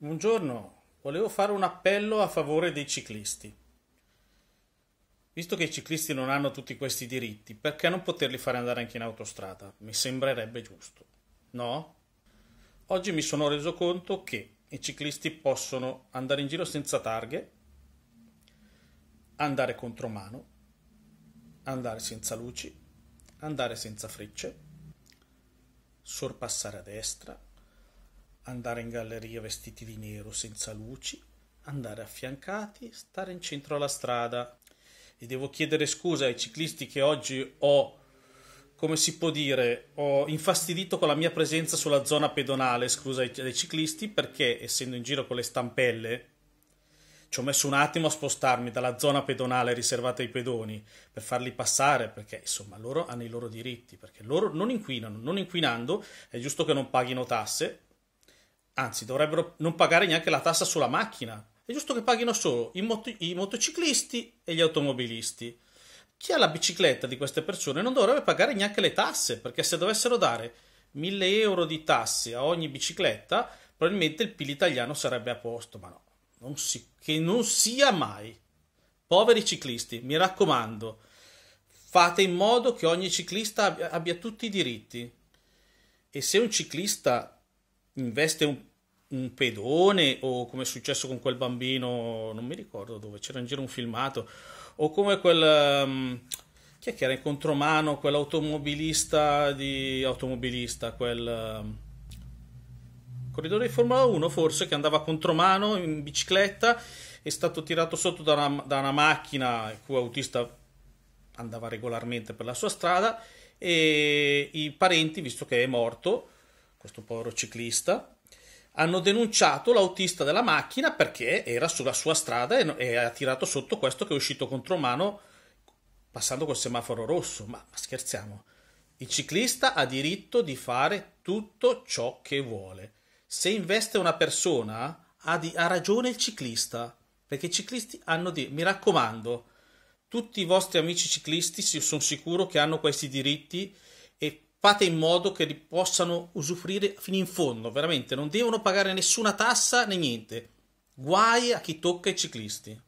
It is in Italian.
Buongiorno, volevo fare un appello a favore dei ciclisti. Visto che i ciclisti non hanno tutti questi diritti, perché non poterli fare andare anche in autostrada? Mi sembrerebbe giusto. No? Oggi mi sono reso conto che i ciclisti possono andare in giro senza targhe, andare contromano, andare senza luci, andare senza frecce, sorpassare a destra, andare in galleria vestiti di nero senza luci, andare affiancati, stare in centro alla strada. E devo chiedere scusa ai ciclisti che oggi ho, come si può dire, ho infastidito con la mia presenza sulla zona pedonale, scusa ai ciclisti, perché essendo in giro con le stampelle, ci ho messo un attimo a spostarmi dalla zona pedonale riservata ai pedoni per farli passare, perché insomma loro hanno i loro diritti, perché loro non inquinano, non inquinando è giusto che non paghino tasse anzi dovrebbero non pagare neanche la tassa sulla macchina. È giusto che paghino solo i, mot- i motociclisti e gli automobilisti. Chi ha la bicicletta di queste persone non dovrebbe pagare neanche le tasse, perché se dovessero dare 1000 euro di tasse a ogni bicicletta, probabilmente il PIL italiano sarebbe a posto, ma no, non si, che non sia mai. Poveri ciclisti, mi raccomando, fate in modo che ogni ciclista abbia, abbia tutti i diritti. E se un ciclista investe un un pedone o come è successo con quel bambino, non mi ricordo dove, c'era in giro un filmato, o come quel... Um, chi è che era in contromano, quell'automobilista di... automobilista, quel... Um, corridore di Formula 1 forse che andava contromano in bicicletta è stato tirato sotto da una, da una macchina il cui autista andava regolarmente per la sua strada e i parenti visto che è morto questo povero ciclista hanno denunciato l'autista della macchina perché era sulla sua strada e, e ha tirato sotto questo che è uscito contro mano passando col semaforo rosso. Ma, ma scherziamo. Il ciclista ha diritto di fare tutto ciò che vuole. Se investe una persona, ha, di, ha ragione il ciclista, perché i ciclisti hanno diritto. Mi raccomando, tutti i vostri amici ciclisti sono sicuro che hanno questi diritti fate in modo che li possano usufruire fino in fondo, veramente, non devono pagare nessuna tassa né niente. Guai a chi tocca i ciclisti.